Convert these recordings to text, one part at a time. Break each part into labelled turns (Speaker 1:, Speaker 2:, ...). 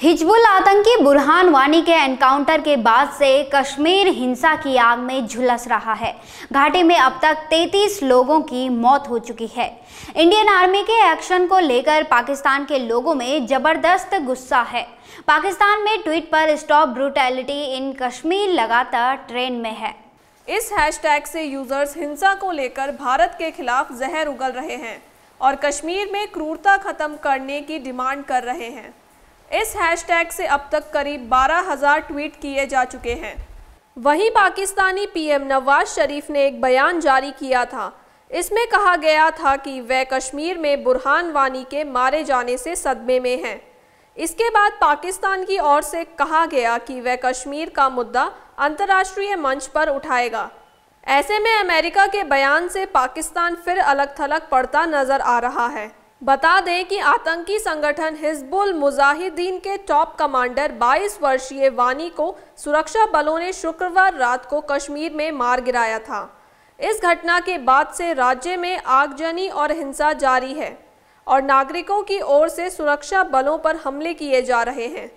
Speaker 1: हिजबुल आतंकी बुरहान वानी के एनकाउंटर के बाद से कश्मीर हिंसा की आग में झुलस रहा है घाटी में अब तक 33 लोगों की मौत हो चुकी है इंडियन आर्मी के एक्शन को लेकर पाकिस्तान के लोगों में जबरदस्त गुस्सा है पाकिस्तान में ट्वीट पर स्टॉप ब्रूटैलिटी इन कश्मीर लगातार ट्रेंड में है इस हैशटैग से यूजर्स हिंसा को लेकर भारत के खिलाफ जहर
Speaker 2: उगल रहे हैं और कश्मीर में क्रूरता खत्म करने की डिमांड कर रहे हैं इस हैशटैग से अब तक करीब 12,000 ट्वीट किए जा चुके हैं वहीं पाकिस्तानी पीएम नवाज शरीफ ने एक बयान जारी किया था इसमें कहा गया था कि वह कश्मीर में बुरहान वानी के मारे जाने से सदमे में हैं इसके बाद पाकिस्तान की ओर से कहा गया कि वह कश्मीर का मुद्दा अंतर्राष्ट्रीय मंच पर उठाएगा ऐसे में अमेरिका के बयान से पाकिस्तान फिर अलग थलग पड़ता नज़र आ रहा है बता दें कि आतंकी संगठन हिजबुल मुजाहिदीन के टॉप कमांडर 22 वर्षीय वानी को सुरक्षा बलों ने शुक्रवार रात को कश्मीर में मार गिराया था इस घटना के बाद से राज्य में आगजनी और हिंसा जारी है और नागरिकों की ओर से सुरक्षा बलों पर हमले किए जा रहे हैं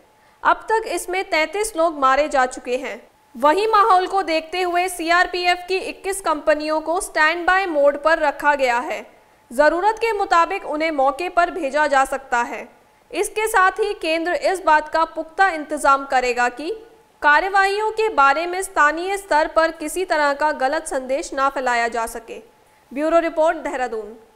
Speaker 2: अब तक इसमें 33 लोग मारे जा चुके हैं वही माहौल को देखते हुए सीआरपीएफ की 21 कंपनियों को स्टैंड बाय मोड पर रखा गया है ज़रूरत के मुताबिक उन्हें मौके पर भेजा जा सकता है इसके साथ ही केंद्र इस बात का पुख्ता इंतजाम करेगा कि कार्यवाहियों के बारे में स्थानीय स्तर पर किसी तरह का गलत संदेश ना फैलाया जा सके ब्यूरो रिपोर्ट देहरादून